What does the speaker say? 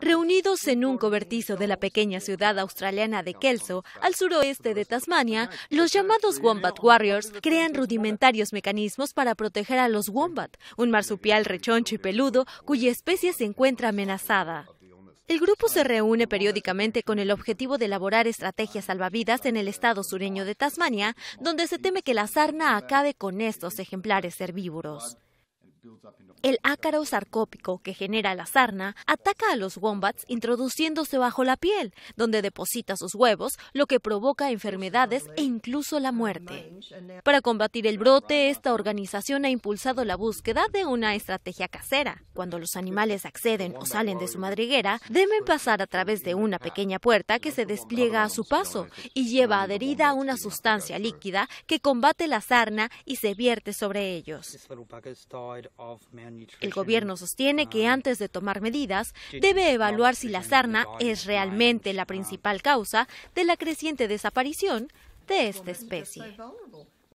Reunidos en un cobertizo de la pequeña ciudad australiana de Kelso, al suroeste de Tasmania, los llamados Wombat Warriors crean rudimentarios mecanismos para proteger a los wombat, un marsupial rechoncho y peludo cuya especie se encuentra amenazada. El grupo se reúne periódicamente con el objetivo de elaborar estrategias salvavidas en el estado sureño de Tasmania, donde se teme que la sarna acabe con estos ejemplares herbívoros. El ácaro sarcópico que genera la sarna ataca a los wombats introduciéndose bajo la piel, donde deposita sus huevos, lo que provoca enfermedades e incluso la muerte. Para combatir el brote, esta organización ha impulsado la búsqueda de una estrategia casera. Cuando los animales acceden o salen de su madriguera, deben pasar a través de una pequeña puerta que se despliega a su paso y lleva adherida una sustancia líquida que combate la sarna y se vierte sobre ellos. El gobierno sostiene que ah. antes de tomar medidas debe evaluar si la sarna es realmente la principal causa de la creciente desaparición de esta especie.